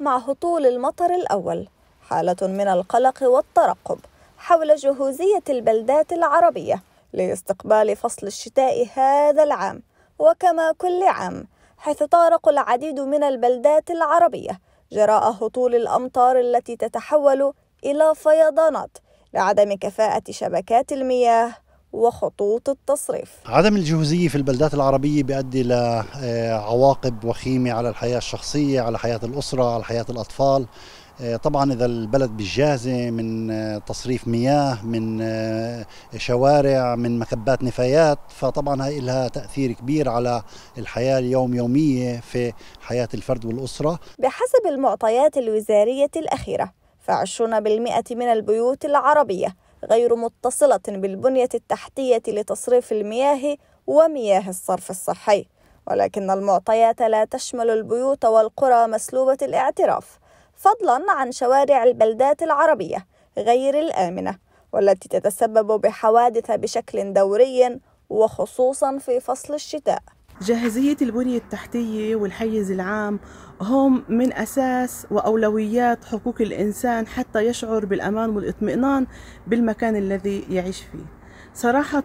مع هطول المطر الأول حالة من القلق والترقب حول جهوزية البلدات العربية لاستقبال فصل الشتاء هذا العام وكما كل عام حيث طارق العديد من البلدات العربية جراء هطول الأمطار التي تتحول إلى فيضانات لعدم كفاءة شبكات المياه وخطوط التصريف عدم الجهوزية في البلدات العربية بيؤدي لعواقب آه، وخيمة على الحياة الشخصية على حياة الأسرة على حياة الأطفال آه، طبعا اذا البلد بالجاهزه من آه، تصريف مياه من شوارع من مكبات نفايات فطبعا هي لها تاثير كبير على الحياه اليوم يوميه في حياه الفرد والاسره بحسب المعطيات الوزاريه الاخيره ف20% من البيوت العربيه غير متصلة بالبنية التحتية لتصريف المياه ومياه الصرف الصحي ولكن المعطيات لا تشمل البيوت والقرى مسلوبة الاعتراف فضلا عن شوارع البلدات العربية غير الآمنة والتي تتسبب بحوادث بشكل دوري وخصوصا في فصل الشتاء جاهزية البنية التحتية والحيز العام هم من أساس وأولويات حقوق الإنسان حتى يشعر بالأمان والاطمئنان بالمكان الذي يعيش فيه صراحة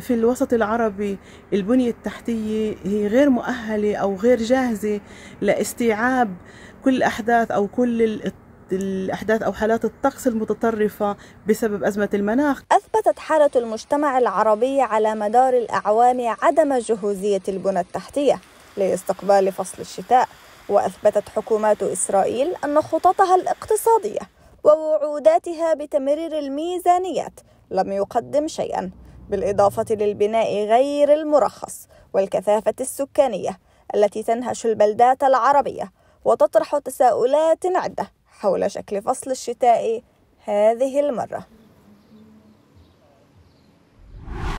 في الوسط العربي البنية التحتية هي غير مؤهلة أو غير جاهزة لاستيعاب كل الأحداث أو كل الأحداث أو حالات الطقس المتطرفة بسبب أزمة المناخ أثبتت حالة المجتمع العربي على مدار الأعوام عدم جهوزية البنى التحتية لاستقبال فصل الشتاء وأثبتت حكومات إسرائيل أن خططها الاقتصادية ووعوداتها بتمرير الميزانيات لم يقدم شيئا بالإضافة للبناء غير المرخص والكثافة السكانية التي تنهش البلدات العربية وتطرح تساؤلات عدة حول شكل فصل الشتاء هذه المرة